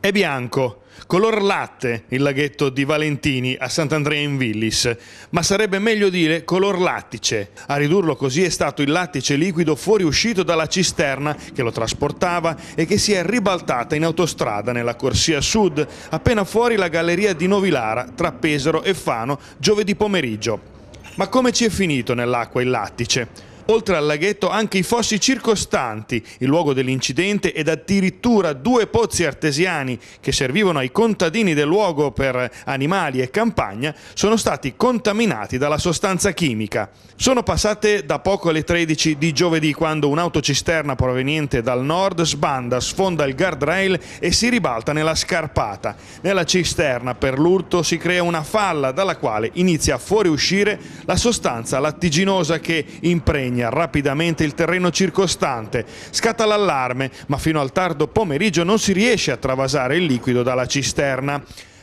È bianco, color latte il laghetto di Valentini a Sant'Andrea in Villis, ma sarebbe meglio dire color lattice. A ridurlo così è stato il lattice liquido fuoriuscito dalla cisterna che lo trasportava e che si è ribaltata in autostrada nella corsia sud, appena fuori la galleria di Novilara tra Pesaro e Fano giovedì pomeriggio. Ma come ci è finito nell'acqua il lattice? oltre al laghetto anche i fossi circostanti, il luogo dell'incidente ed addirittura due pozzi artesiani che servivano ai contadini del luogo per animali e campagna, sono stati contaminati dalla sostanza chimica. Sono passate da poco le 13 di giovedì quando un'autocisterna proveniente dal nord sbanda, sfonda il guardrail e si ribalta nella scarpata. Nella cisterna per l'urto si crea una falla dalla quale inizia a fuoriuscire la sostanza lattiginosa che impregna bagna rapidamente il terreno circostante. Scatta l'allarme, ma fino al tardo pomeriggio non si riesce a travasare il liquido dalla cisterna.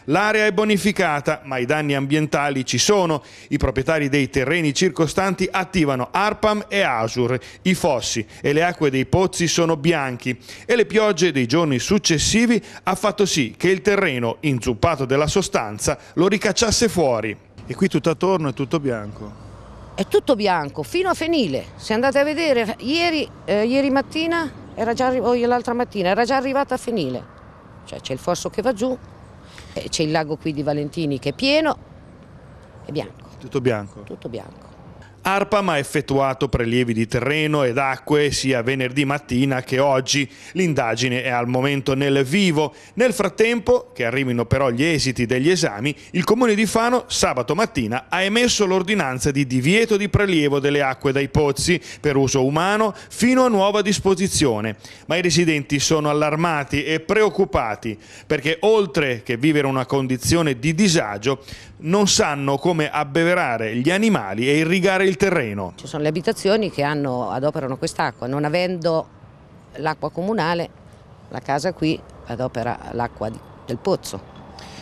L'area è bonificata, ma i danni ambientali ci sono. I proprietari dei terreni circostanti attivano ARPAM e ASUR. I fossi e le acque dei pozzi sono bianchi e le piogge dei giorni successivi ha fatto sì che il terreno, inzuppato della sostanza, lo ricacciasse fuori. E qui tutto attorno è tutto bianco è tutto bianco fino a Fenile. Se andate a vedere, ieri, eh, ieri mattina già, o l'altra mattina era già arrivata a Fenile. Cioè c'è il fosso che va giù, c'è il lago qui di Valentini che è pieno, è bianco. Tutto bianco? Tutto bianco. ARPAM ha effettuato prelievi di terreno ed acque sia venerdì mattina che oggi. L'indagine è al momento nel vivo. Nel frattempo, che arrivino però gli esiti degli esami, il Comune di Fano sabato mattina ha emesso l'ordinanza di divieto di prelievo delle acque dai pozzi per uso umano fino a nuova disposizione. Ma i residenti sono allarmati e preoccupati perché oltre che vivere una condizione di disagio non sanno come abbeverare gli animali e irrigare il del terreno. Ci sono le abitazioni che hanno, adoperano quest'acqua, non avendo l'acqua comunale, la casa qui adopera l'acqua del pozzo.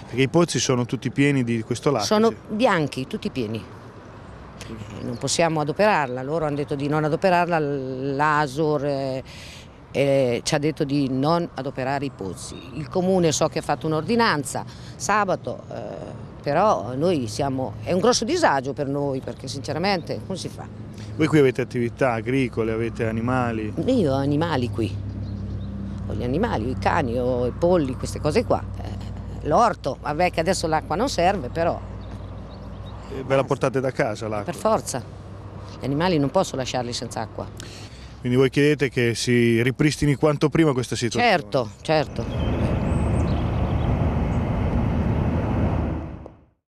Perché i pozzi sono tutti pieni di questo latte? Sono bianchi, tutti pieni. Non possiamo adoperarla, loro hanno detto di non adoperarla, l'ASUR eh, eh, ci ha detto di non adoperare i pozzi. Il comune so che ha fatto un'ordinanza sabato. Eh, però noi siamo, è un grosso disagio per noi perché sinceramente come si fa? Voi qui avete attività agricole, avete animali? Io ho animali qui, ho gli animali, ho i cani, ho i polli, queste cose qua, eh, l'orto, vabbè che adesso l'acqua non serve però. E ve la portate da casa l'acqua? Per forza, gli animali non posso lasciarli senza acqua. Quindi voi chiedete che si ripristini quanto prima questa situazione? Certo, certo.